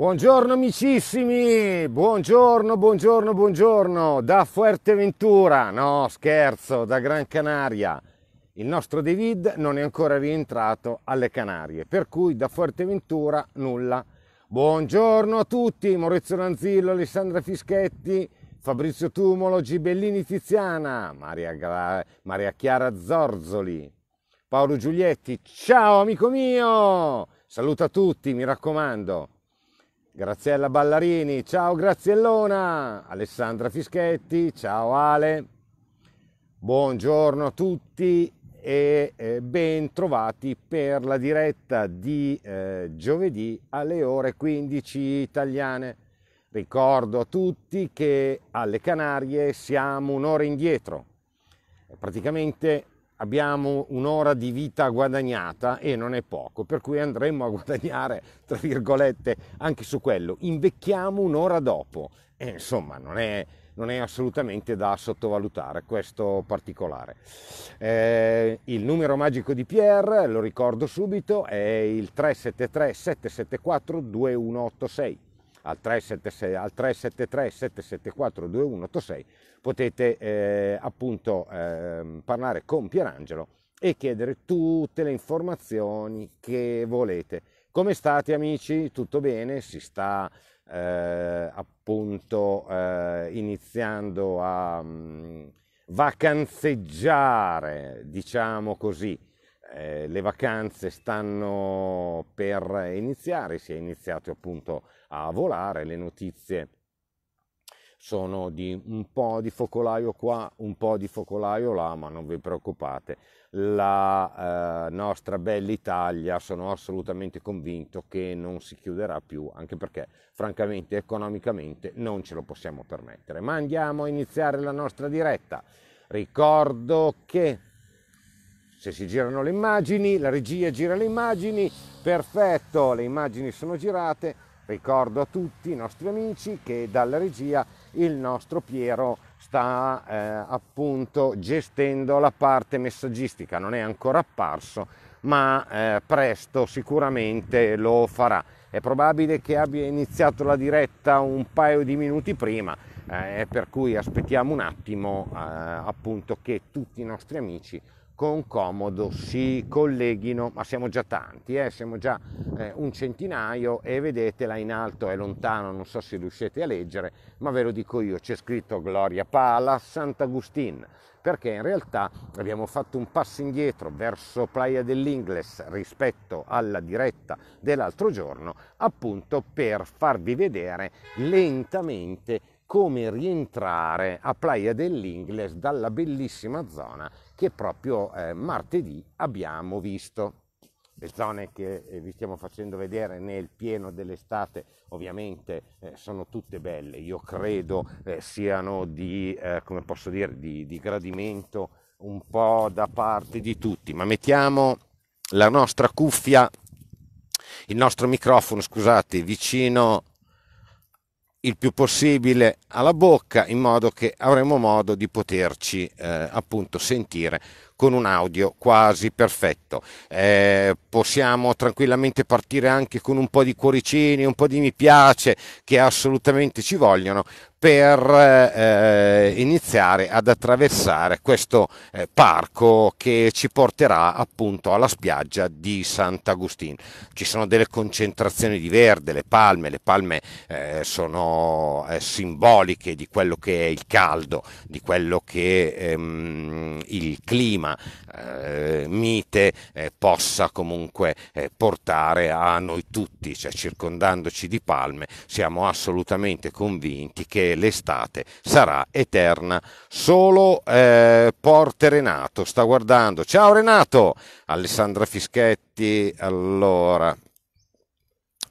Buongiorno amicissimi, buongiorno, buongiorno, buongiorno da Fuerteventura, no scherzo, da Gran Canaria. Il nostro David non è ancora rientrato alle Canarie, per cui da Fuerteventura nulla. Buongiorno a tutti, Maurizio Lanzillo, Alessandra Fischetti, Fabrizio Tumolo, Gibellini Tiziana, Maria, Gra- Maria Chiara Zorzoli, Paolo Giulietti, ciao amico mio, saluta tutti, mi raccomando. Graziella Ballarini, ciao Graziellona, Alessandra Fischetti, ciao Ale, buongiorno a tutti e eh, ben trovati per la diretta di eh, giovedì alle ore 15 italiane. Ricordo a tutti che alle Canarie siamo un'ora indietro, praticamente abbiamo un'ora di vita guadagnata e non è poco, per cui andremo a guadagnare, tra virgolette, anche su quello. Invecchiamo un'ora dopo. E insomma, non è, non è assolutamente da sottovalutare questo particolare. Eh, il numero magico di Pierre, lo ricordo subito, è il 373 774 2186 al 376 al 373 774 2186 potete eh, appunto eh, parlare con Pierangelo e chiedere tutte le informazioni che volete. Come state amici? Tutto bene? Si sta eh, appunto eh, iniziando a mh, mm, vacanzeggiare, diciamo così eh, le vacanze stanno per iniziare, si è iniziato appunto a volare, le notizie sono di un po' di focolaio qua, un po' di focolaio là, ma non vi preoccupate, la eh, nostra bella Italia sono assolutamente convinto che non si chiuderà più, anche perché francamente economicamente non ce lo possiamo permettere. Ma andiamo a iniziare la nostra diretta. Ricordo che se si girano le immagini, la regia gira le immagini, perfetto, le immagini sono girate, ricordo a tutti i nostri amici che dalla regia il nostro Piero sta eh, appunto gestendo la parte messaggistica, non è ancora apparso, ma eh, presto sicuramente lo farà. È probabile che abbia iniziato la diretta un paio di minuti prima, eh, per cui aspettiamo un attimo eh, appunto che tutti i nostri amici con comodo si colleghino, ma siamo già tanti, eh? siamo già eh, un centinaio e vedete là in alto è lontano, non so se riuscite a leggere, ma ve lo dico io, c'è scritto Gloria Pala, Sant'Agustin, perché in realtà abbiamo fatto un passo indietro verso Playa dell'Ingles rispetto alla diretta dell'altro giorno, appunto per farvi vedere lentamente come rientrare a Playa dell'Ingles dalla bellissima zona che proprio eh, martedì abbiamo visto. Le zone che eh, vi stiamo facendo vedere nel pieno dell'estate ovviamente eh, sono tutte belle, io credo eh, siano di, eh, come posso dire, di, di gradimento un po' da parte di tutti, ma mettiamo la nostra cuffia, il nostro microfono, scusate, vicino il più possibile alla bocca in modo che avremo modo di poterci eh, appunto sentire con un audio quasi perfetto. Eh, possiamo tranquillamente partire anche con un po' di cuoricini, un po' di mi piace che assolutamente ci vogliono per eh, eh, iniziare ad attraversare questo eh, parco che ci porterà appunto alla spiaggia di Sant'Agostino. Ci sono delle concentrazioni di verde, le palme, le palme eh, sono eh, simboliche di quello che è il caldo, di quello che ehm, il clima eh, mite possa comunque portare a noi tutti, cioè circondandoci di palme siamo assolutamente convinti che l'estate sarà eterna. Solo eh, Porte Renato sta guardando. Ciao Renato! Alessandra Fischetti, allora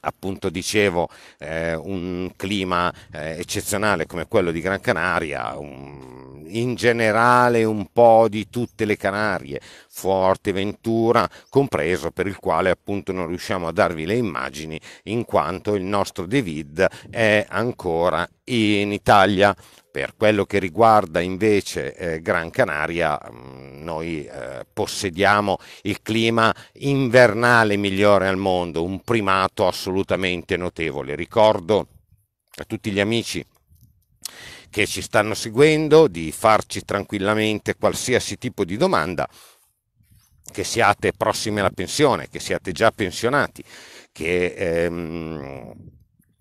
appunto dicevo eh, un clima eh, eccezionale come quello di Gran Canaria, un, in generale un po' di tutte le Canarie, Forteventura compreso, per il quale appunto non riusciamo a darvi le immagini in quanto il nostro David è ancora in Italia. Per quello che riguarda invece eh, Gran Canaria, mh, mm, noi eh, possediamo il clima invernale migliore al mondo, un primato assolutamente notevole. Ricordo a tutti gli amici che ci stanno seguendo di farci tranquillamente qualsiasi tipo di domanda, che siate prossimi alla pensione, che siate già pensionati, che... Ehm,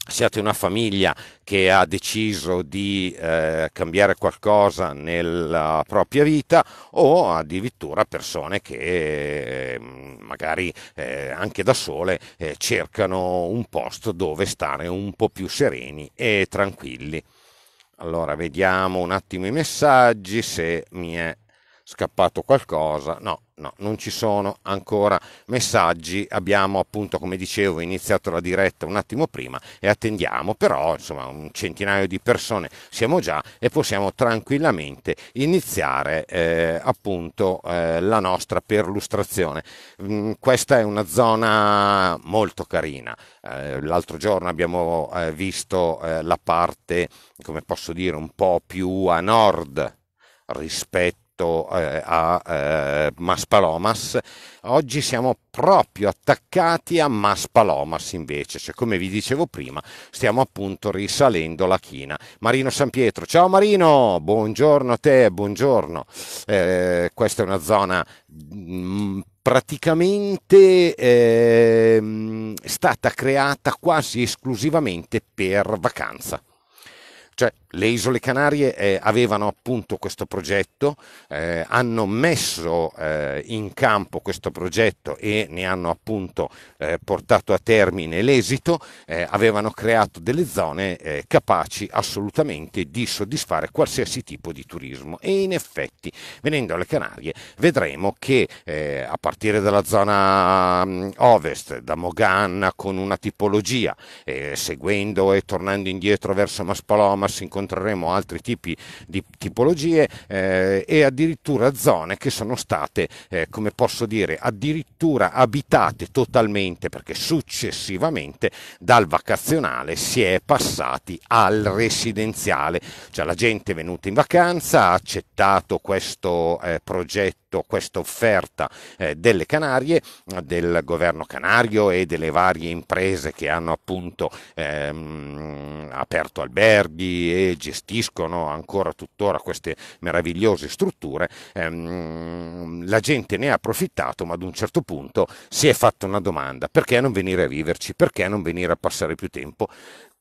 siate una famiglia che ha deciso di eh, cambiare qualcosa nella propria vita o addirittura persone che eh, magari eh, anche da sole eh, cercano un posto dove stare un po' più sereni e tranquilli. Allora vediamo un attimo i messaggi se mi è scappato qualcosa. No, no, non ci sono ancora messaggi. Abbiamo appunto, come dicevo, iniziato la diretta un attimo prima e attendiamo, però insomma un centinaio di persone siamo già e possiamo tranquillamente iniziare eh, appunto eh, la nostra perlustrazione. Mm, questa è una zona molto carina. Eh, l'altro giorno abbiamo eh, visto eh, la parte, come posso dire, un po' più a nord rispetto rispetto eh, a eh, Maspalomas. Oggi siamo proprio attaccati a Maspalomas invece, cioè come vi dicevo prima stiamo appunto risalendo la china. Marino San Pietro, ciao Marino, buongiorno a te, buongiorno. Eh, questa è una zona mh, mm, praticamente eh, stata creata quasi esclusivamente per vacanza. Cioè le Isole Canarie eh, avevano appunto questo progetto, eh, hanno messo eh, in campo questo progetto e ne hanno appunto eh, portato a termine l'esito, eh, avevano creato delle zone eh, capaci assolutamente di soddisfare qualsiasi tipo di turismo e in effetti venendo alle Canarie vedremo che a partire dalla zona mh, mm, ovest, da Moganna con una tipologia, seguendo e tornando indietro verso Maspalomas, in incontreremo altri tipi di tipologie eh, e addirittura zone che sono state, eh, come posso dire, addirittura abitate totalmente perché successivamente dal vacazionale si è passati al residenziale, cioè la gente è venuta in vacanza, ha accettato questo eh, progetto accetto questa offerta eh, delle Canarie, del governo canario e delle varie imprese che hanno appunto ehm, aperto alberghi e gestiscono ancora tuttora queste meravigliose strutture, ehm, la gente ne ha approfittato, ma ad un certo punto si è fatta una domanda, perché non venire a viverci, perché non venire a passare più tempo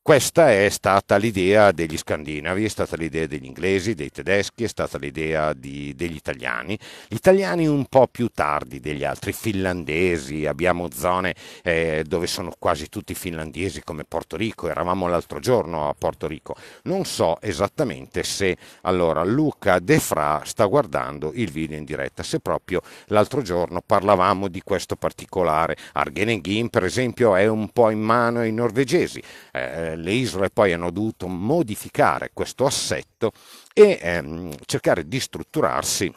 questa è stata l'idea degli scandinavi, è stata l'idea degli inglesi, dei tedeschi, è stata l'idea di, degli italiani. Gli italiani un po' più tardi degli altri, finlandesi, abbiamo zone eh, dove sono quasi tutti finlandesi come Porto Rico, eravamo l'altro giorno a Porto Rico. Non so esattamente se allora Luca De Fra sta guardando il video in diretta, se proprio l'altro giorno parlavamo di questo particolare. Argeneghin per esempio è un po' in mano ai norvegesi. Eh, le isole poi hanno dovuto modificare questo assetto e ehm, cercare di strutturarsi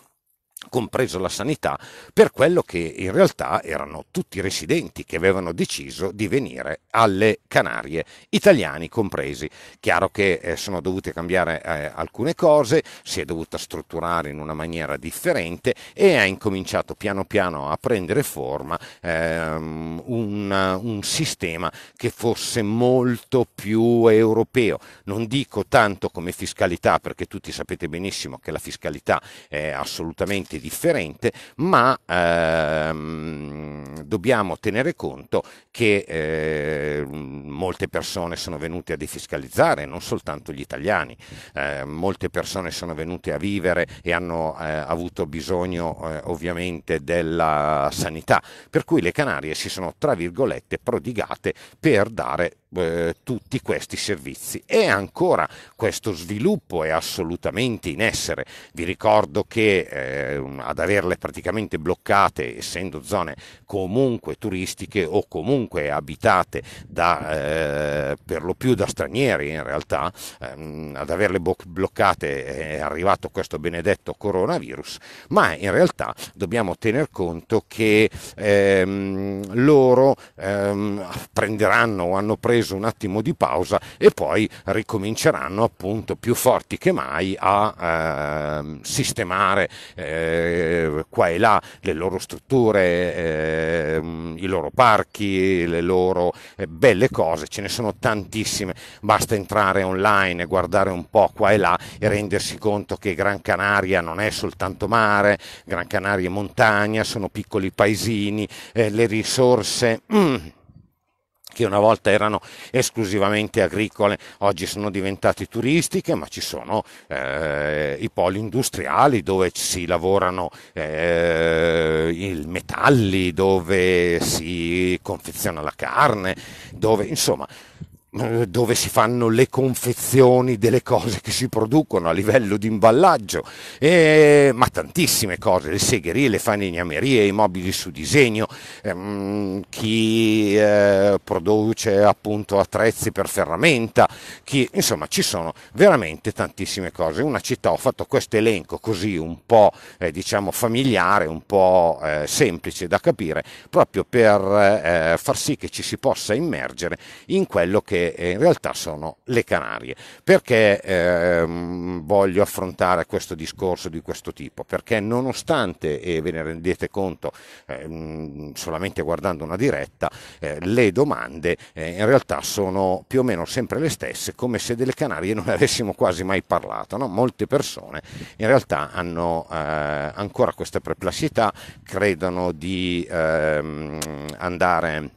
compreso la sanità, per quello che in realtà erano tutti i residenti che avevano deciso di venire alle Canarie, italiani compresi. Chiaro che eh, sono dovute cambiare eh, alcune cose, si è dovuta strutturare in una maniera differente e ha incominciato piano piano a prendere forma ehm, un sistema che fosse molto più europeo. Non dico tanto come fiscalità, perché tutti sapete benissimo che la fiscalità è assolutamente completamente differente, ma ehm, dobbiamo tenere conto che eh, molte persone sono venute a defiscalizzare, non soltanto gli italiani, eh, molte persone sono venute a vivere e hanno eh, avuto bisogno eh, ovviamente della sanità, per cui le Canarie si sono, tra virgolette, prodigate per dare eh, tutti questi servizi. E ancora questo sviluppo è assolutamente in essere. Vi ricordo che eh, ad averle praticamente bloccate, essendo zone comunque turistiche o comunque abitate da, eh, per lo più da stranieri in realtà, ehm, ad averle bloccate è arrivato questo benedetto coronavirus, ma in realtà dobbiamo tener conto che ehm, loro ehm, prenderanno o hanno preso preso un attimo di pausa e poi ricominceranno appunto più forti che mai a eh, sistemare eh, qua e là le loro strutture, eh, i loro parchi, le loro eh, belle cose, ce ne sono tantissime, basta entrare online e guardare un po' qua e là e rendersi conto che Gran Canaria non è soltanto mare, Gran Canaria è montagna, sono piccoli paesini, eh, le risorse... Mm, che una volta erano esclusivamente agricole, oggi sono diventate turistiche, ma ci sono eh, i poli industriali dove si lavorano eh, i metalli, dove si confeziona la carne, dove insomma eh, dove si fanno le confezioni delle cose che si producono a livello di imballaggio, e, eh, ma tantissime cose, le segherie, le falegnamerie, i mobili su disegno, ehm, chi eh, produce appunto attrezzi per ferramenta, chi, insomma ci sono veramente tantissime cose. Una città, ho fatto questo elenco così un po' eh, diciamo familiare, un po' eh, semplice da capire, proprio per eh, far sì che ci si possa immergere in quello che in realtà sono le Canarie. Perché ehm, voglio affrontare questo discorso di questo tipo? Perché nonostante, e ve ne rendete conto ehm, solamente guardando una diretta, eh, le domande eh, in realtà sono più o meno sempre le stesse, come se delle Canarie non avessimo quasi mai parlato. No? Molte persone in realtà hanno eh, ancora questa perplessità, credono di ehm, andare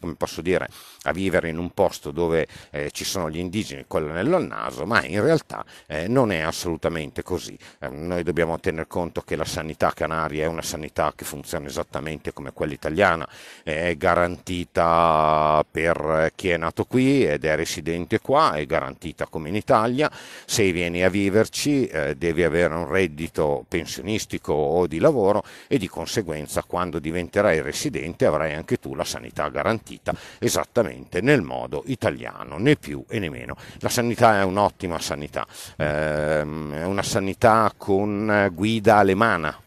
come posso dire, a vivere in un posto dove eh, ci sono gli indigeni con l'anello al naso, ma in realtà eh, non è assolutamente così. Eh, noi dobbiamo tener conto che la sanità canaria è una sanità che funziona esattamente come quella italiana, è garantita per eh, chi è nato qui ed è residente qua, è garantita come in Italia, se vieni a viverci eh, devi avere un reddito pensionistico o di lavoro e di conseguenza quando diventerai residente avrai anche tu la sanità garantita garantita esattamente nel modo italiano, né più e né meno. La sanità è un'ottima sanità, ehm, è una sanità con guida alemana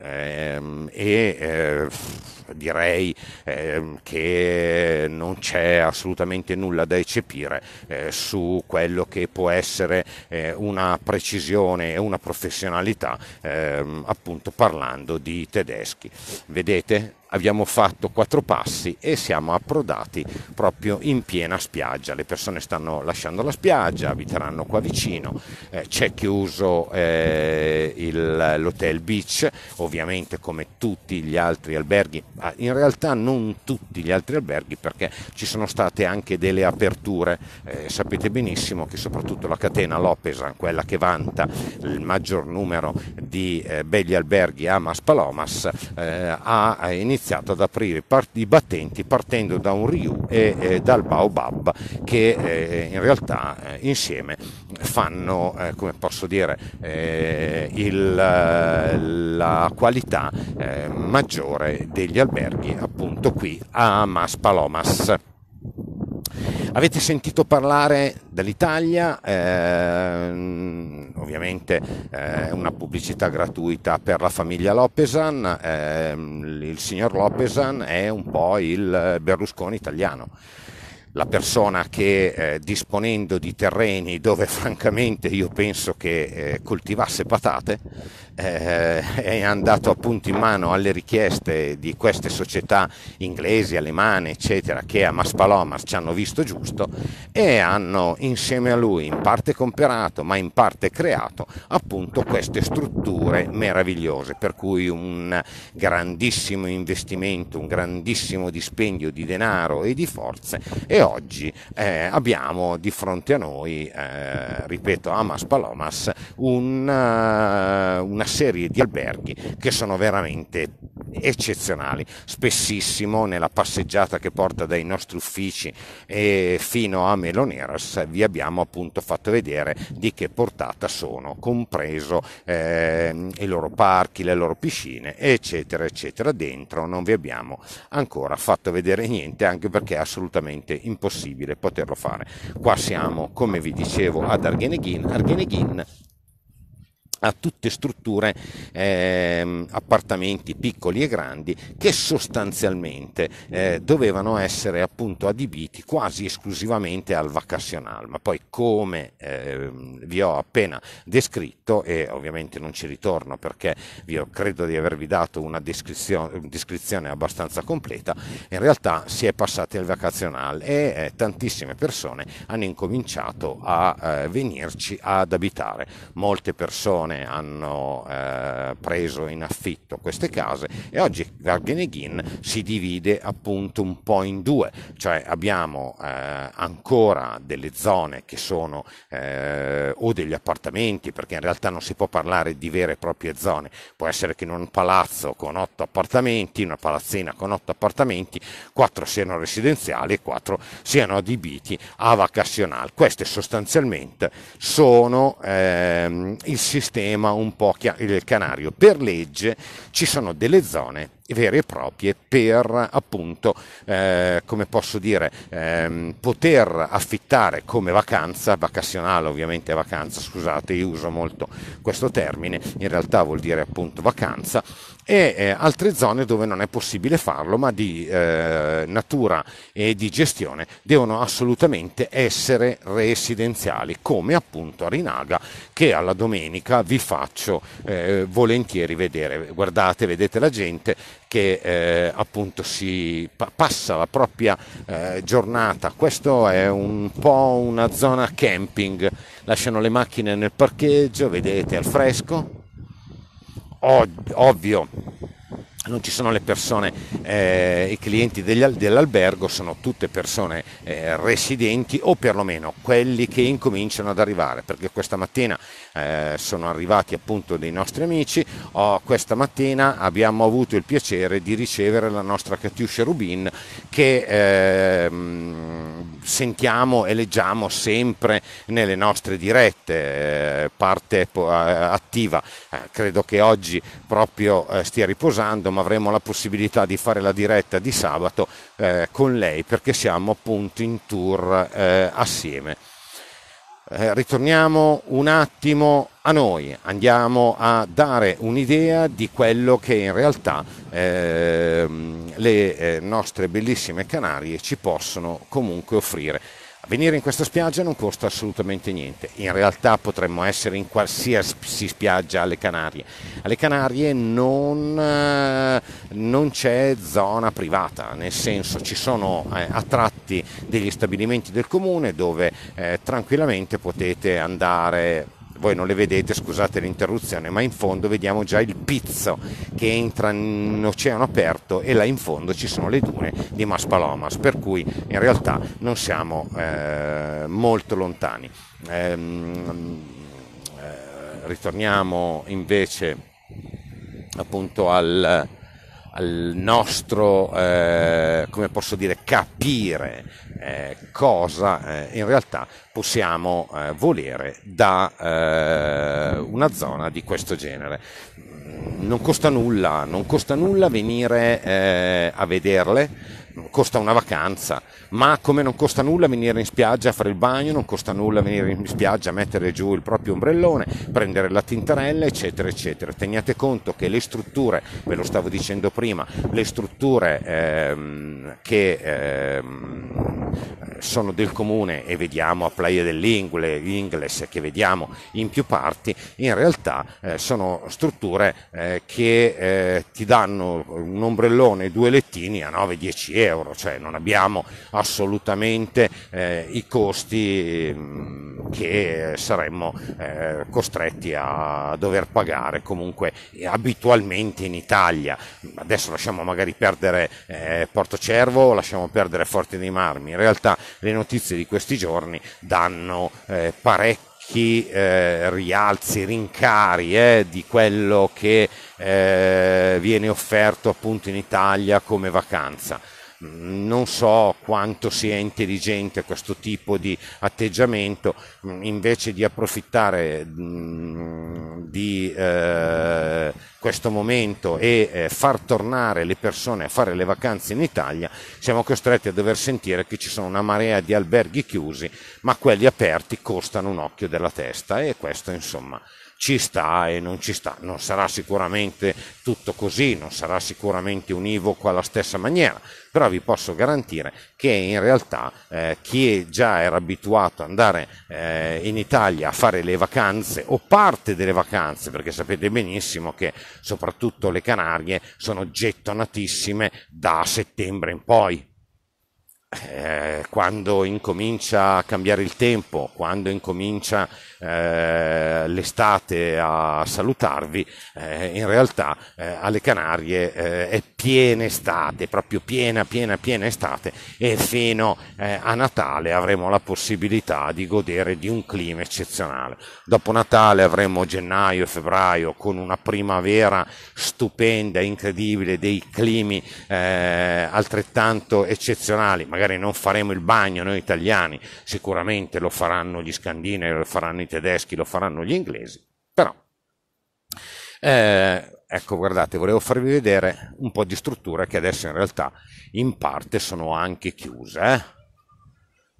ehm, e eh, direi ehm, che non c'è assolutamente nulla da eccepire eh, su quello che può essere eh, una precisione e una professionalità appunto parlando di tedeschi. Vedete? abbiamo fatto quattro passi e siamo approdati proprio in piena spiaggia. Le persone stanno lasciando la spiaggia, abiteranno qua vicino, eh, c'è chiuso eh, l'hotel beach, ovviamente come tutti gli altri alberghi, in realtà non tutti gli altri alberghi perché ci sono state anche delle aperture, eh, sapete benissimo che soprattutto la catena Lopesan, quella che vanta il maggior numero di eh, begli alberghi a Maspalomas, eh, ha iniziato iniziato ad aprire i battenti partendo da un Ryu e eh, dal Baobab che eh, in realtà eh, insieme fanno, eh, come posso dire, eh, il, eh, la qualità maggiore degli alberghi appunto qui a Maspalomas. Avete sentito parlare dell'Italia, ehm, ovviamente eh, una pubblicità gratuita per la famiglia Lopesan, ehm, il signor Lopesan è un po' il Berlusconi italiano la persona che eh, disponendo di terreni dove francamente io penso che eh, coltivasse patate, eh, è andato appunto in mano alle richieste di queste società inglesi, alemane, eccetera, che a Maspalomas ci hanno visto giusto e hanno insieme a lui, in parte comperato ma in parte creato, appunto queste strutture meravigliose, per cui un grandissimo investimento, un grandissimo dispendio di denaro e di forze e oggi eh, abbiamo di fronte a noi, eh, ripeto, a Maspalomas un, eh, una serie di alberghi che sono veramente eccezionali. Spessissimo nella passeggiata che porta dai nostri uffici fino a Meloneras vi abbiamo appunto fatto vedere di che portata sono, compreso eh, i loro parchi, le loro piscine, eccetera, eccetera. Dentro non vi abbiamo ancora fatto vedere niente, anche perché è assolutamente impossibile poterlo fare. Qua siamo, come vi dicevo, ad Argheneghin. Argheneghin a tutte strutture, eh, appartamenti piccoli e grandi che sostanzialmente eh, dovevano essere appunto adibiti quasi esclusivamente al vacazional, ma poi come eh, vi ho appena descritto e ovviamente non ci ritorno perché ho, credo di avervi dato una descrizione, descrizione, abbastanza completa, in realtà si è passati al vacazional e eh, tantissime persone hanno incominciato a eh, venirci ad abitare, molte persone persone hanno eh, preso in affitto queste case e oggi Gargeneghin si divide appunto un po' in due, cioè abbiamo eh, ancora delle zone che sono eh, o degli appartamenti, perché in realtà non si può parlare di vere e proprie zone, può essere che in un palazzo con otto appartamenti, una palazzina con otto appartamenti, quattro siano residenziali e quattro siano adibiti a vacational. Queste sostanzialmente sono ehm, il sistema sistema un po' il canario. Per legge ci sono delle zone vere e proprie per appunto, eh, come posso dire, ehm, poter affittare come vacanza, vacasionale ovviamente vacanza, scusate, io uso molto questo termine, in realtà vuol dire appunto vacanza, e eh, altre zone dove non è possibile farlo, ma di eh, natura e di gestione devono assolutamente essere residenziali, come appunto a Rinaga che alla domenica vi faccio eh, volentieri vedere. Guardate, vedete la gente che eh, appunto si pa- passa la propria eh, giornata. Questo è un po' una zona camping, lasciano le macchine nel parcheggio, vedete al fresco ovvio non ci sono le persone, eh, i clienti degli, dell'albergo sono tutte persone eh, residenti o perlomeno quelli che incominciano ad arrivare, perché questa mattina eh, sono arrivati appunto dei nostri amici, oh, questa mattina abbiamo avuto il piacere di ricevere la nostra Katiusha Rubin che ehm, sentiamo e leggiamo sempre nelle nostre dirette, eh, parte attiva. Eh, credo che oggi proprio eh, stia riposando, ma avremo la possibilità di fare la diretta di sabato con lei perché siamo appunto in tour assieme. Eh, ritorniamo un attimo a noi, andiamo a dare un'idea di quello che in realtà ehm, eh, le nostre bellissime Canarie ci possono comunque offrire. Venire in questa spiaggia non costa assolutamente niente, in realtà potremmo essere in qualsiasi spiaggia alle Canarie. Alle Canarie non, eh, non c'è zona privata, nel senso ci sono eh, a tratti degli stabilimenti del comune dove eh, tranquillamente potete andare voi non le vedete, scusate l'interruzione, ma in fondo vediamo già il pizzo che entra in oceano aperto e là in fondo ci sono le dune di Maspalomas, per cui in realtà non siamo eh, molto lontani. Ehm, eh, ritorniamo invece appunto al, al nostro, eh, come posso dire, capire eh, cosa eh, in realtà possiamo eh, volere da eh, una zona di questo genere. Non costa nulla, non costa nulla venire eh, a vederle, costa una vacanza, ma come non costa nulla venire in spiaggia a fare il bagno, non costa nulla venire in spiaggia a mettere giù il proprio ombrellone, prendere la tintarella, eccetera, eccetera. Teniate conto che le strutture, ve lo stavo dicendo prima, le strutture ehm, che ehm, sono del comune e vediamo a Play play dell'Ingles che vediamo in più parti, in realtà eh, sono strutture eh, che eh, ti danno un ombrellone e due lettini a 9-10 euro, cioè non abbiamo assolutamente eh, i costi mm, che saremmo eh, costretti a dover pagare comunque abitualmente in Italia. Adesso lasciamo magari perdere eh, Porto Cervo, lasciamo perdere Forte dei Marmi, in realtà le notizie di questi giorni da danno eh, parecchi eh, rialzi, rincari eh, di quello che eh, viene offerto appunto in Italia come vacanza non so quanto sia intelligente questo tipo di atteggiamento, invece di approfittare mm, di eh, questo momento e eh, far tornare le persone a fare le vacanze in Italia, siamo costretti a dover sentire che ci sono una marea di alberghi chiusi, ma quelli aperti costano un occhio della testa e questo insomma ci sta e non ci sta. Non sarà sicuramente tutto così, non sarà sicuramente univoco alla stessa maniera, però vi posso garantire che in realtà eh, chi già era abituato ad andare eh, in Italia a fare le vacanze o parte delle vacanze, perché sapete benissimo che soprattutto le Canarie sono gettonatissime da settembre in poi. Eh, quando incomincia a cambiare il tempo, quando incomincia eh, l'estate a salutarvi, eh, in realtà eh, alle Canarie eh, è piena estate, proprio piena, piena, piena estate e fino a Natale avremo la possibilità di godere di un clima eccezionale. Dopo Natale avremo gennaio e febbraio con una primavera stupenda, incredibile, dei climi altrettanto eccezionali, magari non faremo il bagno noi italiani, sicuramente lo faranno gli scandinavi, lo faranno i tedeschi, lo faranno gli inglesi, però eh, ecco, guardate, volevo farvi vedere un po' di strutture che adesso in realtà in parte sono anche chiuse. Eh?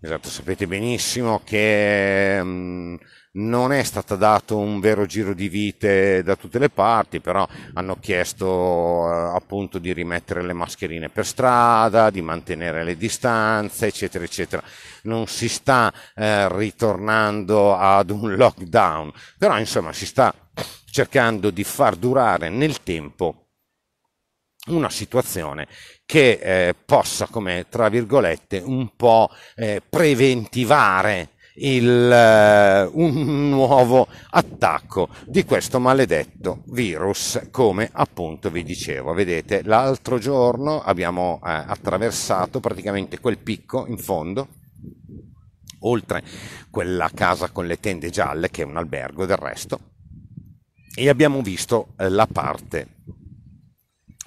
Esatto, sapete benissimo che mh, mm, non è stato dato un vero giro di vite da tutte le parti, però hanno chiesto eh, appunto di rimettere le mascherine per strada, di mantenere le distanze, eccetera, eccetera. Non si sta eh, ritornando ad un lockdown, però insomma si sta cercando di far durare nel tempo una situazione che eh, possa, come tra virgolette, un po' eh, preventivare il, eh, un nuovo attacco di questo maledetto virus, come appunto vi dicevo. Vedete, l'altro giorno abbiamo eh, attraversato praticamente quel picco in fondo oltre quella casa con le tende gialle che è un albergo del resto e abbiamo visto eh, la parte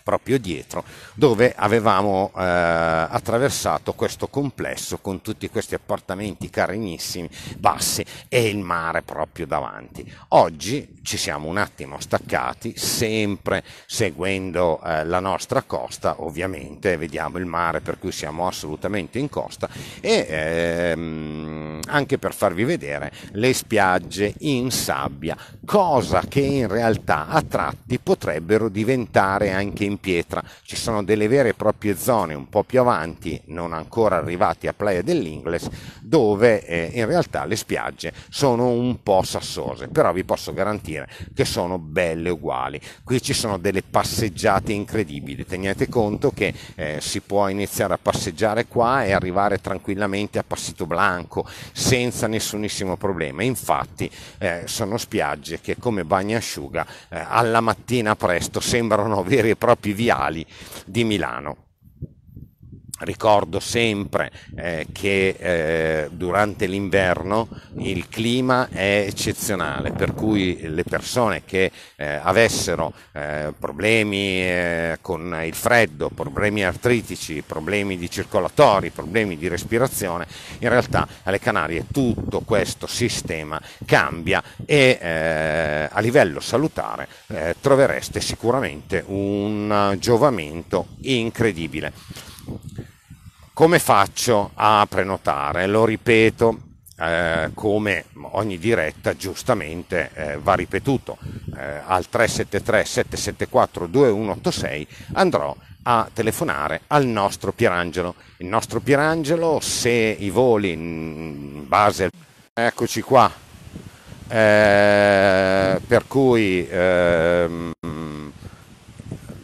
proprio dietro, dove avevamo eh, attraversato questo complesso con tutti questi appartamenti carinissimi, bassi e il mare proprio davanti. Oggi ci siamo un attimo staccati, sempre seguendo eh, la nostra costa, ovviamente vediamo il mare per cui siamo assolutamente in costa e ehm, anche per farvi vedere le spiagge in sabbia, cosa che in realtà a tratti potrebbero diventare anche in pietra, ci sono delle vere e proprie zone un po' più avanti, non ancora arrivati a Playa dell'Ingles, dove eh, in realtà le spiagge sono un po' sassose, però vi posso garantire che sono belle uguali. Qui ci sono delle passeggiate incredibili, tenete conto che eh, si può iniziare a passeggiare qua e arrivare tranquillamente a Passito Blanco senza nessunissimo problema, infatti eh, sono spiagge che come bagnasciuga eh, alla mattina presto sembrano veri e propri viali di Milano. Ricordo sempre eh, che eh, durante l'inverno il clima è eccezionale, per cui le persone che eh, avessero eh, problemi eh, con il freddo, problemi artritici, problemi di circolatori, problemi di respirazione, in realtà alle Canarie tutto questo sistema cambia e eh, a livello salutare trovereste sicuramente un giovamento incredibile. Come faccio a prenotare? Lo ripeto, eh, come ogni diretta giustamente eh, va ripetuto eh, al 373 774 2186 andrò a telefonare al nostro Pierangelo il nostro Pierangelo se i voli mm, in base eccoci qua eh, per cui ehm,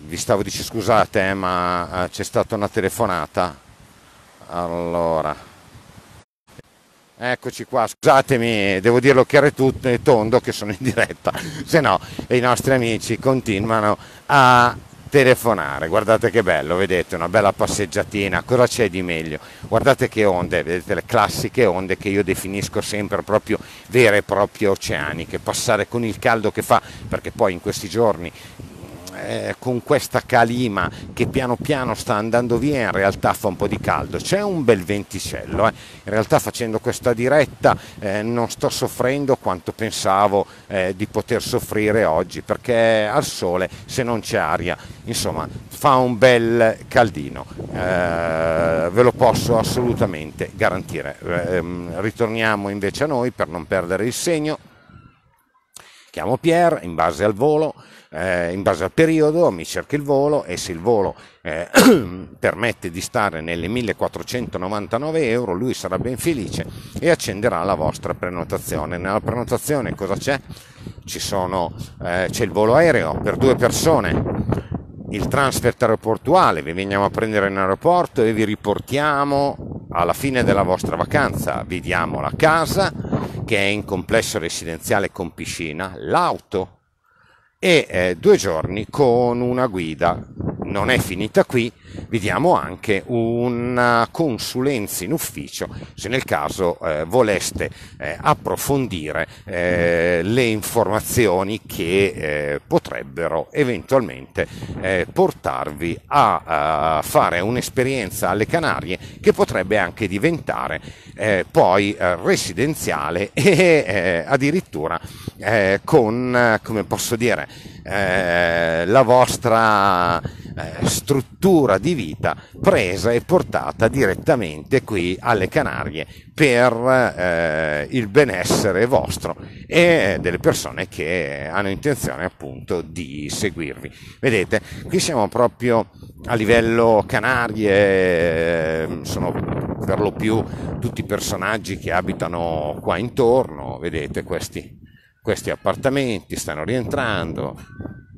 vi stavo dicendo scusate eh, ma eh, c'è stata una telefonata allora eccoci qua scusatemi devo dirlo chiaro e eh, tondo che sono in diretta se no i nostri amici continuano a telefonare guardate che bello vedete una bella passeggiatina cosa c'è di meglio guardate che onde vedete le classiche onde che io definisco sempre proprio vere e proprie oceaniche passare con il caldo che fa perché poi in questi giorni eh, con questa calima che piano piano sta andando via, in realtà fa un po' di caldo, c'è un bel venticello, eh. in realtà facendo questa diretta eh, non sto soffrendo quanto pensavo eh, di poter soffrire oggi, perché al sole se non c'è aria, insomma fa un bel caldino, eh, ve lo posso assolutamente garantire. Eh, ehm, ritorniamo invece a noi per non perdere il segno, chiamo Pierre in base al volo eh, in base al periodo mi cerca il volo e se il volo eh, permette di stare nelle 1499 euro lui sarà ben felice e accenderà la vostra prenotazione. Nella prenotazione cosa c'è? Ci Sono, eh, c'è il volo aereo per due persone, il transfert aeroportuale, vi veniamo a prendere in aeroporto e vi riportiamo alla fine della vostra vacanza, vi diamo la casa che è in complesso residenziale con piscina, l'auto e eh, due giorni con una guida. Non è finita qui, vi diamo anche una consulenza in ufficio se nel caso eh, voleste eh, approfondire eh, le informazioni che eh, potrebbero eventualmente eh, portarvi a, a, fare un'esperienza alle Canarie che potrebbe anche diventare eh, poi residenziale e addirittura con, come posso dire, la vostra struttura scuola di vita presa e portata direttamente qui alle Canarie per eh, il benessere vostro e delle persone che hanno intenzione appunto di seguirvi. Vedete, qui siamo proprio a livello Canarie, ehm, sono per lo più tutti i personaggi che abitano qua intorno, vedete questi, questi appartamenti stanno rientrando,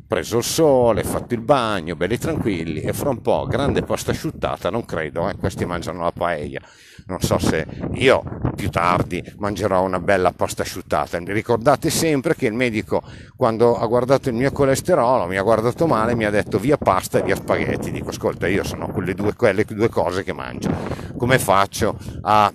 preso il sole, fatto il bagno, belli tranquilli e fra un po' grande pasta asciuttata, non credo, eh, questi mangiano la paella. Non so se io più tardi mangerò una bella pasta asciuttata. Ricordate sempre che il medico quando ha guardato il mio colesterolo, mi ha guardato male, mi ha detto via pasta e via spaghetti. Dico ascolta, io sono quelle due, quelle due cose che mangio. Come faccio a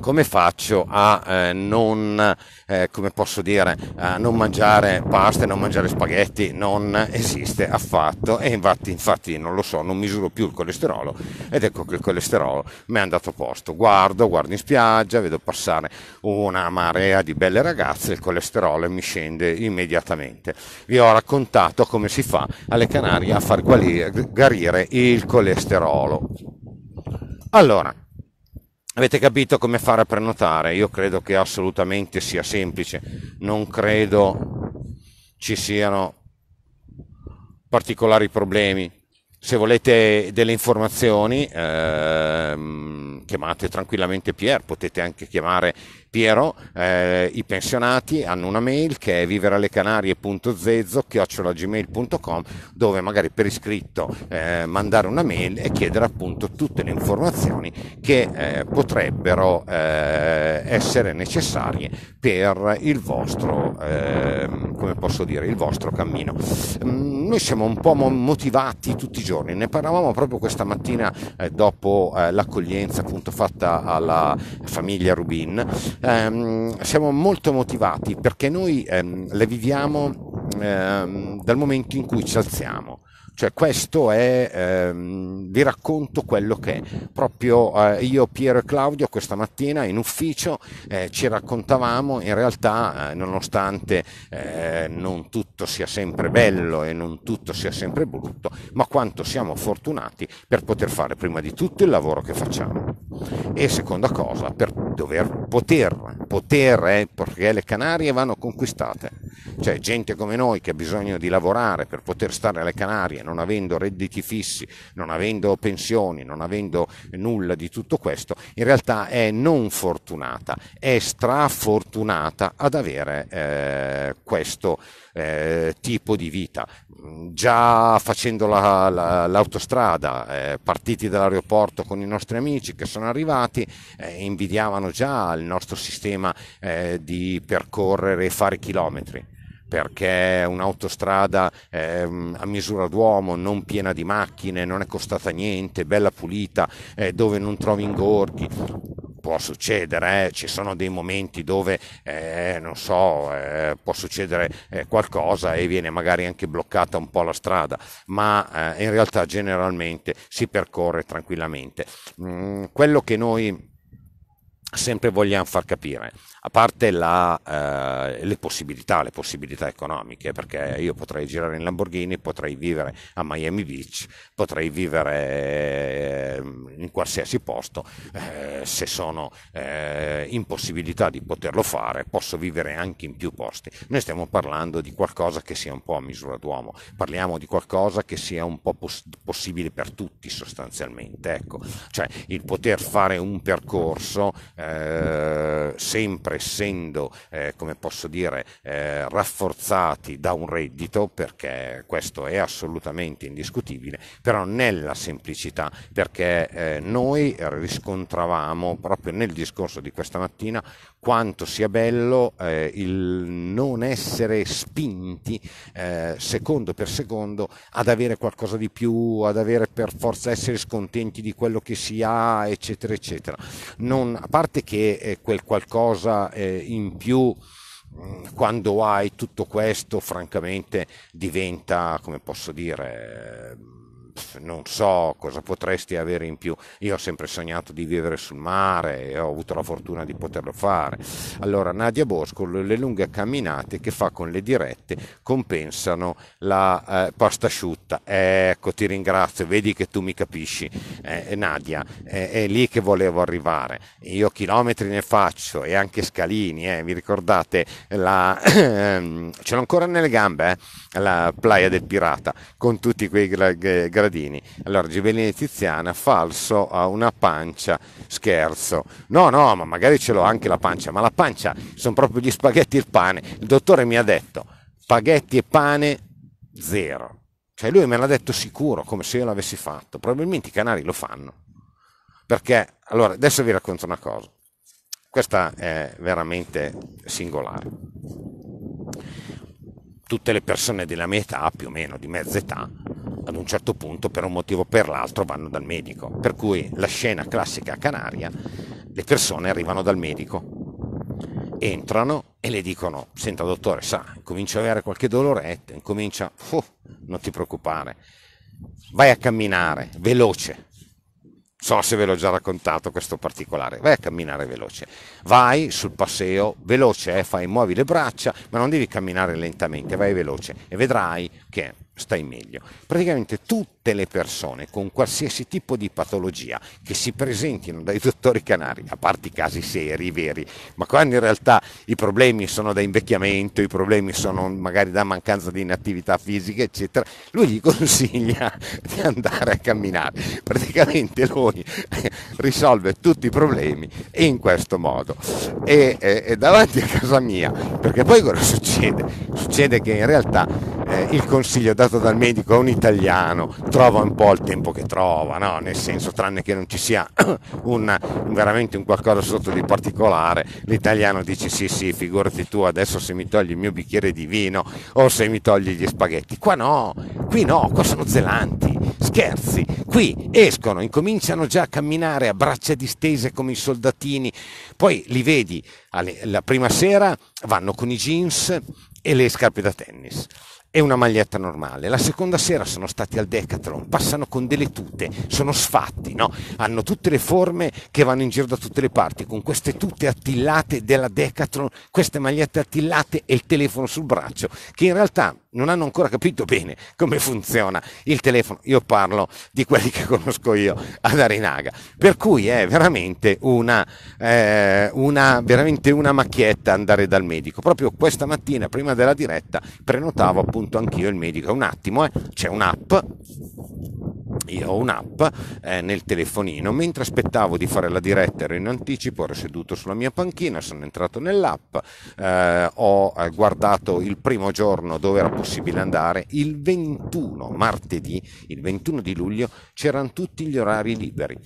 come faccio a eh, non, eh, come posso dire, a non mangiare pasta e non mangiare spaghetti? Non esiste affatto e infatti, infatti non lo so, non misuro più il colesterolo ed ecco che il colesterolo mi è andato a posto. Guardo, guardo in spiaggia, vedo passare una marea di belle ragazze, il colesterolo mi scende immediatamente. Vi ho raccontato come si fa alle Canarie a far guarire il colesterolo. Allora, Avete capito come fare a prenotare? Io credo che assolutamente sia semplice, non credo ci siano particolari problemi. Se volete delle informazioni, ehm, chiamate tranquillamente Pierre, potete anche chiamare Piero, eh, i pensionati hanno una mail che è chiocciolagmail.com dove magari per iscritto eh, mandare una mail e chiedere appunto tutte le informazioni che eh, potrebbero eh, essere necessarie per il vostro, ehm, come posso dire, il vostro cammino. Mm, noi siamo un po' motivati tutti i giorni, ne parlavamo proprio questa mattina eh, dopo eh, l'accoglienza appunto fatta alla famiglia Rubin ehm, siamo molto motivati perché noi ehm, le viviamo ehm, dal momento in cui ci alziamo. Cioè questo è, ehm, vi racconto quello che è. Proprio eh, io, Piero e Claudio questa mattina in ufficio eh, ci raccontavamo, in realtà eh, nonostante eh, non tutto sia sempre bello e non tutto sia sempre brutto, ma quanto siamo fortunati per poter fare prima di tutto il lavoro che facciamo e seconda cosa per dover poter, poter eh, perché le Canarie vanno conquistate, cioè gente come noi che ha bisogno di lavorare per poter stare alle Canarie non avendo redditi fissi, non avendo pensioni, non avendo nulla di tutto questo, in realtà è non fortunata, è strafortunata ad avere eh, questo eh, tipo di vita. Già facendo la, la, l'autostrada, eh, partiti dall'aeroporto con i nostri amici che sono arrivati, eh, invidiavano già il nostro sistema eh, di percorrere e fare chilometri perché un'autostrada eh, a misura d'uomo, non piena di macchine, non è costata niente, bella pulita, eh, dove non trovi ingorghi. Può succedere, eh. ci sono dei momenti dove, eh, non so, eh, può succedere eh, qualcosa e viene magari anche bloccata un po' la strada, ma in realtà generalmente si percorre tranquillamente. Mm, quello che noi sempre vogliamo far capire a parte la, eh, le possibilità, le possibilità economiche, perché io potrei girare in Lamborghini, potrei vivere a Miami Beach, potrei vivere ehm, in qualsiasi posto, eh, se sono eh, in possibilità di poterlo fare, posso vivere anche in più posti. Noi stiamo parlando di qualcosa che sia un po' a misura d'uomo, parliamo di qualcosa che sia un po' poss- possibile per tutti sostanzialmente, ecco, cioè il poter fare un percorso eh, sempre essendo, eh, come posso dire, eh, rafforzati da un reddito, perché questo è assolutamente indiscutibile, però nella semplicità, perché eh, noi riscontravamo proprio nel discorso di questa mattina quanto sia bello eh, il non essere spinti eh, secondo per secondo ad avere qualcosa di più, ad avere per forza essere scontenti di quello che si ha, eccetera, eccetera. Non, a parte che eh, quel qualcosa eh, in più mm, quando hai tutto questo, francamente, diventa, come posso dire, non so cosa potresti avere in più. Io ho sempre sognato di vivere sul mare e ho avuto la fortuna di poterlo fare. Allora, Nadia Bosco, le lunghe camminate che fa con le dirette compensano la eh, pasta asciutta. Ecco, ti ringrazio, vedi che tu mi capisci, eh, Nadia, eh, è lì che volevo arrivare. Io chilometri ne faccio e anche scalini, eh, vi ricordate? La, ce l'ho ancora nelle gambe, eh, la Playa del Pirata, con tutti quei... Gra- gradini. Allora, Gibellina Tiziana, falso, ha una pancia, scherzo. No, no, ma magari ce l'ho anche la pancia, ma la pancia sono proprio gli spaghetti e il pane. Il dottore mi ha detto, spaghetti e pane, zero. Cioè lui me l'ha detto sicuro, come se io l'avessi fatto. Probabilmente i canali lo fanno. Perché, allora, adesso vi racconto una cosa. Questa è veramente singolare tutte le persone della mia età, più o meno di mezza età, ad un certo punto per un motivo o per l'altro vanno dal medico. Per cui la scena classica canaria, le persone arrivano dal medico, entrano e le dicono, senta dottore, sa, comincia ad avere qualche doloretto, incomincia, oh, non ti preoccupare, vai a camminare, veloce, so se ve l'ho già raccontato questo particolare, vai a camminare veloce, vai sul passeo veloce, eh, fai, muovi le braccia, ma non devi camminare lentamente, vai veloce e vedrai che stai meglio. Praticamente tutto tutte le persone con qualsiasi tipo di patologia che si presentino dai dottori canari, a parte i casi seri, veri, ma quando in realtà i problemi sono da invecchiamento, i problemi sono magari da mancanza di inattività fisica, eccetera, lui gli consiglia di andare a camminare. Praticamente lui risolve tutti i problemi in questo modo. E, e, e davanti a casa mia, perché poi cosa succede? Succede che in realtà eh, il consiglio dato dal medico a un italiano, trova un po' il tempo che trova, no? nel senso tranne che non ci sia una, veramente un qualcosa sotto di particolare, l'italiano dice sì sì figurati tu adesso se mi togli il mio bicchiere di vino o se mi togli gli spaghetti, qua no, qui no, qua sono zelanti, scherzi, qui escono, incominciano già a camminare a braccia distese come i soldatini, poi li vedi, la prima sera vanno con i jeans e le scarpe da tennis e una maglietta normale. La seconda sera sono stati al Decathlon, passano con delle tute, sono sfatti, no? hanno tutte le forme che vanno in giro da tutte le parti, con queste tute attillate della Decathlon, queste magliette attillate e il telefono sul braccio, che in realtà non hanno ancora capito bene come funziona il telefono. Io parlo di quelli che conosco io ad Arenaga. Per cui è veramente una, eh, una, veramente una macchietta andare dal medico. Proprio questa mattina, prima della diretta, prenotavo appunto anch'io il medico. Un attimo, eh, c'è un'app io ho un'app eh, nel telefonino, mentre aspettavo di fare la diretta ero in anticipo, ero seduto sulla mia panchina, sono entrato nell'app, eh, ho eh, guardato il primo giorno dove era possibile possibile andare. Il 21, martedì, il 21 di luglio, c'erano tutti gli orari liberi.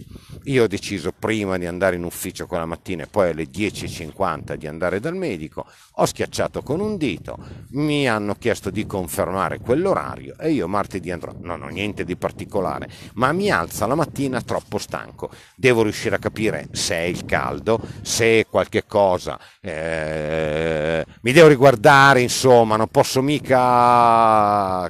Io ho deciso prima di andare in ufficio quella mattina e poi alle 10.50 di andare dal medico. Ho schiacciato con un dito, mi hanno chiesto di confermare quell'orario e io martedì andrò. Non ho niente di particolare, ma mi alza la mattina troppo stanco. Devo riuscire a capire se è il caldo, se è qualche cosa. Eh, mi devo riguardare, insomma, non posso mica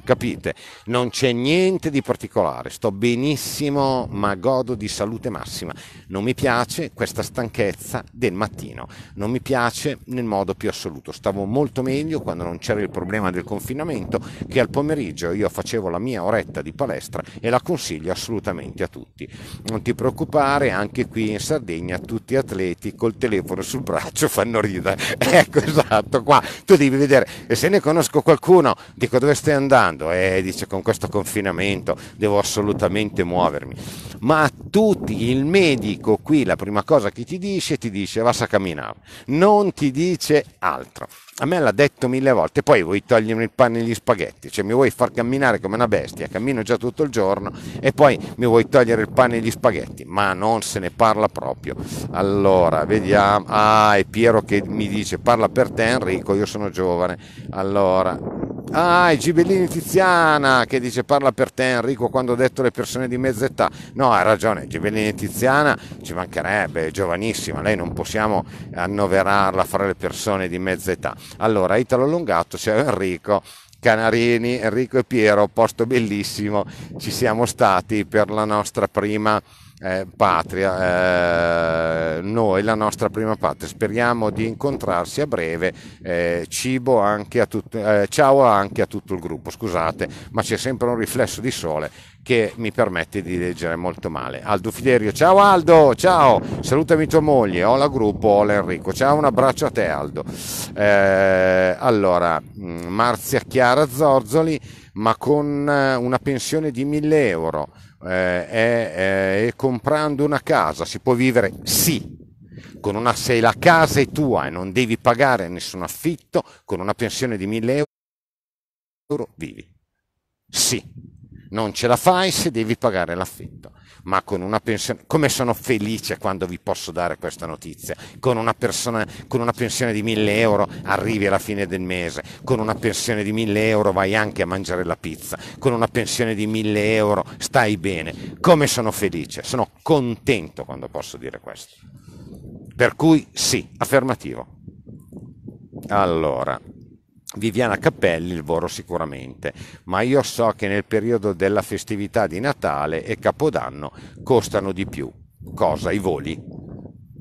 capite? Non c'è niente di particolare, sto benissimo, ma godo di salute massima. Non mi piace questa stanchezza del mattino, non mi piace nel modo più assoluto. Stavo molto meglio quando non c'era il problema del confinamento, che al pomeriggio io facevo la mia oretta di palestra e la consiglio assolutamente a tutti. Non ti preoccupare, anche qui in Sardegna tutti atleti col telefono sul braccio fanno ridere. Ecco esatto, qua tu devi vedere e se ne conosco qualcuno, dico dove stai andando? E eh, dice con questo confinamento devo assolutamente muovermi. Ma tutti, il medico qui la prima cosa che ti dice, ti dice vas a camminare, non ti dice altro. A me l'ha detto mille volte, poi vuoi togliermi il pane e gli spaghetti, cioè mi vuoi far camminare come una bestia, cammino già tutto il giorno e poi mi vuoi togliere il pane e gli spaghetti, ma non se ne parla proprio. Allora, vediamo, ah, è Piero che mi dice parla per te Enrico, io sono giovane, allora Ah, è Gibellini Tiziana che dice parla per te Enrico quando ho detto le persone di mezza età. No, hai ragione giovane, Tiziana ci mancherebbe, è giovanissima, lei non possiamo annoverarla fra le persone di mezza età. Allora, Italo Allungato c'è Enrico, Canarini, Enrico e Piero, posto bellissimo, ci siamo stati per la nostra prima eh, patria, eh, noi, la nostra prima patria. Speriamo di incontrarsi a breve. Eh, cibo anche a tut- eh, ciao anche a tutto il gruppo, scusate, ma c'è sempre un riflesso di sole che mi permette di leggere molto male. Aldo Fiderio, ciao Aldo, ciao, salutami tua moglie, Ola Gruppo, Ola Enrico, ciao, un abbraccio a te Aldo. Eh, allora, mm, Marzia Chiara Zorzoli, ma con eh, una pensione di 1000 euro eh, è, è eh, comprando una casa, si può vivere sì, con una, se la casa è tua e non devi pagare nessun affitto, con una pensione di 1000 euro vivi. Sì, non ce la fai se devi pagare l'affitto. Ma con una pensione, come sono felice quando vi posso dare questa notizia, con una, persona, con una pensione di 1000 euro arrivi alla fine del mese, con una pensione di 1000 euro vai anche a mangiare la pizza, con una pensione di 1000 euro stai bene, come sono felice, sono contento quando posso dire questo. Per cui sì, affermativo. Allora, Viviana Cappelli il Voro sicuramente, ma io so che nel periodo della festività di Natale e Capodanno costano di più. Cosa? I voli?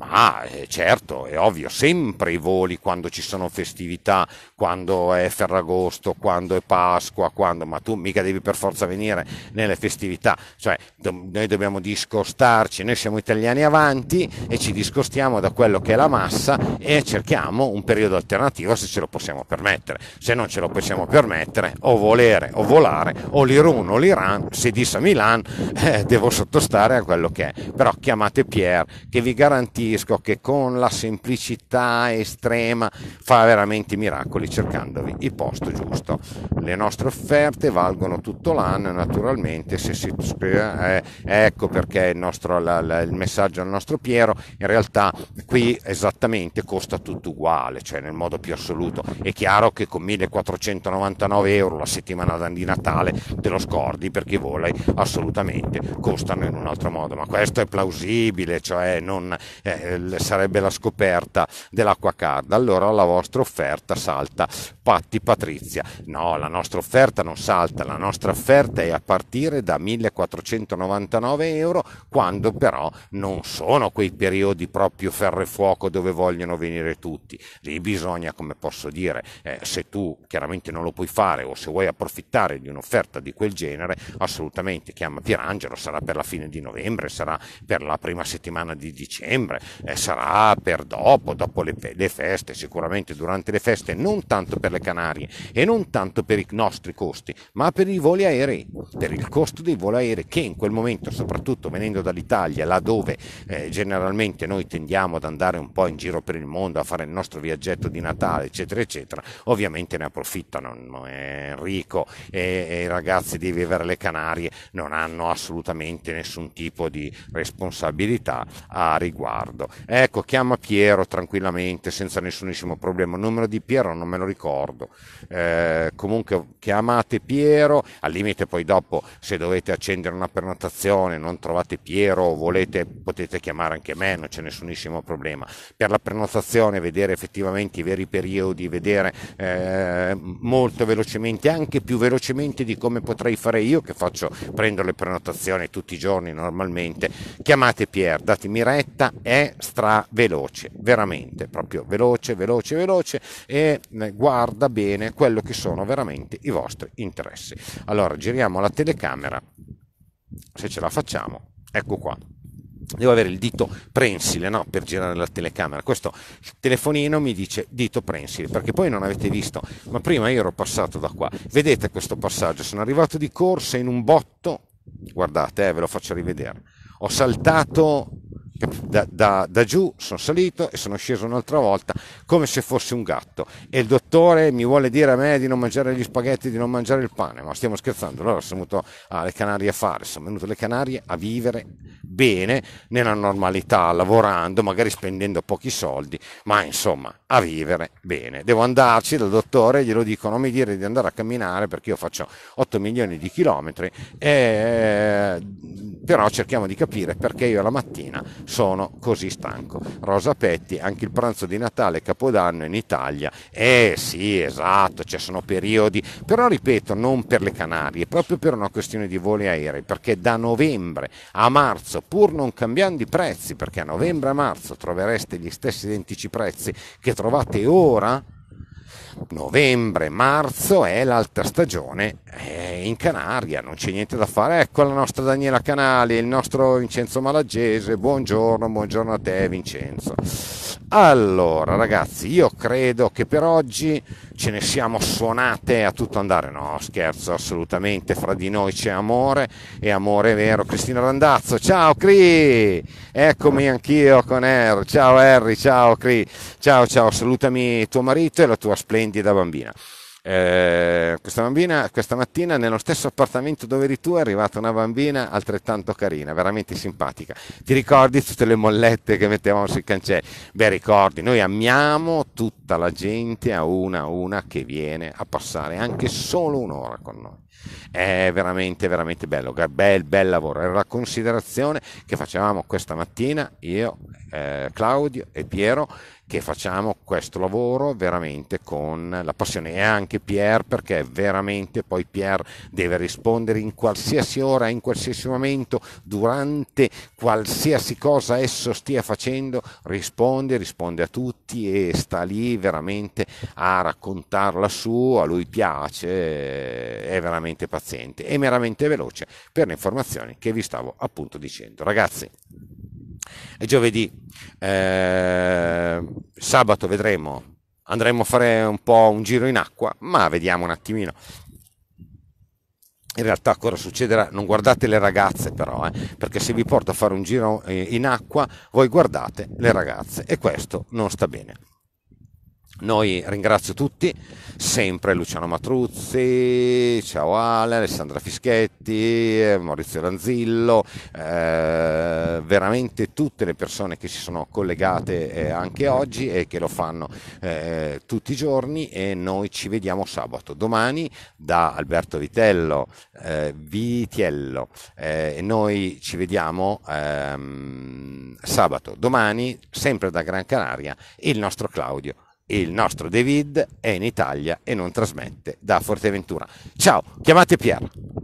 Ma eh, certo, è ovvio, sempre i voli quando ci sono festività, quando è Ferragosto, quando è Pasqua, quando, ma tu mica devi per forza venire nelle festività, cioè do, noi dobbiamo discostarci, noi siamo italiani avanti e ci discostiamo da quello che è la massa e cerchiamo un periodo alternativo se ce lo possiamo permettere, se non ce lo possiamo permettere o volere o volare o l'Irun o l'Iran, se disse a Milan eh, devo sottostare a quello che è, però chiamate Pierre che vi garantisce disco che con la semplicità estrema fa veramente miracoli cercandovi il posto giusto. Le nostre offerte valgono tutto l'anno naturalmente se si eh, ecco perché il, nostro, la, la, il messaggio al nostro Piero in realtà qui esattamente costa tutto uguale, cioè nel modo più assoluto. È chiaro che con 1499 euro la settimana di Natale te lo scordi perché vuole assolutamente costano in un altro modo, ma questo è plausibile, cioè non, eh, eh, sarebbe la scoperta dell'acqua calda, allora la vostra offerta salta. Patti Patrizia, no, la nostra offerta non salta, la nostra offerta è a partire da 1499 euro, quando però non sono quei periodi proprio ferro e fuoco dove vogliono venire tutti. Lì bisogna, come posso dire, eh, se tu chiaramente non lo puoi fare o se vuoi approfittare di un'offerta di quel genere, assolutamente chiama Pierangelo, sarà per la fine di novembre, sarà per la prima settimana di dicembre, eh, sarà per dopo, dopo le, le, feste, sicuramente durante le feste, non tanto per le Canarie e non tanto per i nostri costi, ma per i voli aerei, per il costo dei voli aerei che in quel momento, soprattutto venendo dall'Italia, laddove eh, generalmente noi tendiamo ad andare un po' in giro per il mondo a fare il nostro viaggetto di Natale, eccetera, eccetera, ovviamente ne approfittano Enrico e, e i ragazzi di Vivere le Canarie non hanno assolutamente nessun tipo di responsabilità a riguardo miliardo. Ecco, chiama Piero tranquillamente, senza nessunissimo problema. Il numero di Piero non me lo ricordo. Eh, comunque chiamate Piero, al limite poi dopo se dovete accendere una prenotazione, non trovate Piero o volete, potete chiamare anche me, non c'è nessunissimo problema. Per la prenotazione, vedere effettivamente i veri periodi, vedere eh, molto velocemente, anche più velocemente di come potrei fare io che faccio, prendo le prenotazioni tutti i giorni normalmente. Chiamate Pier, datemi retta, è è straveloce, veramente proprio veloce, veloce, veloce e eh, guarda bene quello che sono veramente i vostri interessi. Allora giriamo la telecamera, se ce la facciamo, ecco qua devo avere il dito prensile no? per girare la telecamera. Questo telefonino mi dice dito prensile perché poi non avete visto, ma prima io ero passato da qua. Vedete questo passaggio? Sono arrivato di corsa in un botto. Guardate, eh, ve lo faccio rivedere. Ho saltato da, da, da, giù sono salito e sono sceso un'altra volta come se fossi un gatto e il dottore mi vuole dire a me di non mangiare gli spaghetti, di non mangiare il pane, ma stiamo scherzando, allora sono venuto alle Canarie a fare, sono venuto alle Canarie a vivere bene nella normalità, lavorando, magari spendendo pochi soldi, ma insomma a vivere bene. Devo andarci dal dottore, glielo dico, non mi dire di andare a camminare perché io faccio 8 milioni di chilometri, e... Eh, però cerchiamo di capire perché io la mattina sono così stanco. Rosa Petti, anche il pranzo di Natale Capodanno in Italia. Eh sì, esatto, ci sono periodi, però ripeto, non per le Canarie, proprio per una questione di voli aerei, perché da novembre a marzo, pur non cambiando i prezzi, perché a novembre a marzo trovereste gli stessi identici prezzi che trovate ora, novembre, marzo è l'alta stagione in Canaria, non c'è niente da fare. Ecco la nostra Daniela Canali, il nostro Vincenzo Malagese. Buongiorno, buongiorno a te Vincenzo. Allora ragazzi, io credo che per oggi ce ne siamo suonate a tutto andare. No, scherzo, assolutamente, fra di noi c'è amore e amore è vero. Cristina Randazzo, ciao Cri! Eccomi anch'io con Er. Ciao Harry, ciao Cri. Ciao ciao, salutami tuo marito e la tua splendida bambina. Eh, questa bambina, questa mattina nello stesso appartamento dove eri tu è arrivata una bambina altrettanto carina, veramente simpatica. Ti ricordi tutte le mollette che mettevamo sui cancelli? Beh, ricordi, noi amiamo tutta la gente a una a una che viene a passare anche solo un'ora con noi. È veramente, veramente bello, bel, bel lavoro. Era la considerazione che facevamo questa mattina io, eh, Claudio e Piero che facciamo questo lavoro veramente con la passione e anche Pier perché veramente poi Pier deve rispondere in qualsiasi ora, in qualsiasi momento, durante qualsiasi cosa esso stia facendo, risponde, risponde a tutti e sta lì veramente a raccontarla su, a lui piace, è veramente paziente e meramente veloce per le informazioni che vi stavo appunto dicendo. Ragazzi, è giovedì, eh, sabato vedremo, andremo a fare un po' un giro in acqua, ma vediamo un attimino. In realtà cosa succederà? Non guardate le ragazze però, eh, perché se vi porto a fare un giro eh, in acqua, voi guardate le ragazze e questo non sta bene. Noi ringrazio tutti, sempre Luciano Matruzzi, ciao Ale, Alessandra Fischetti, eh, Maurizio Ranzillo, eh, veramente tutte le persone che si sono collegate eh, anche oggi e che lo fanno eh, tutti i giorni e noi ci vediamo sabato. Domani da Alberto Vitello, eh, Vitiello eh, e noi ci vediamo ehm, sabato, domani sempre da Gran Canaria il nostro Claudio il nostro David è in Italia e non trasmette da Forteventura. Ciao, chiamate Pier.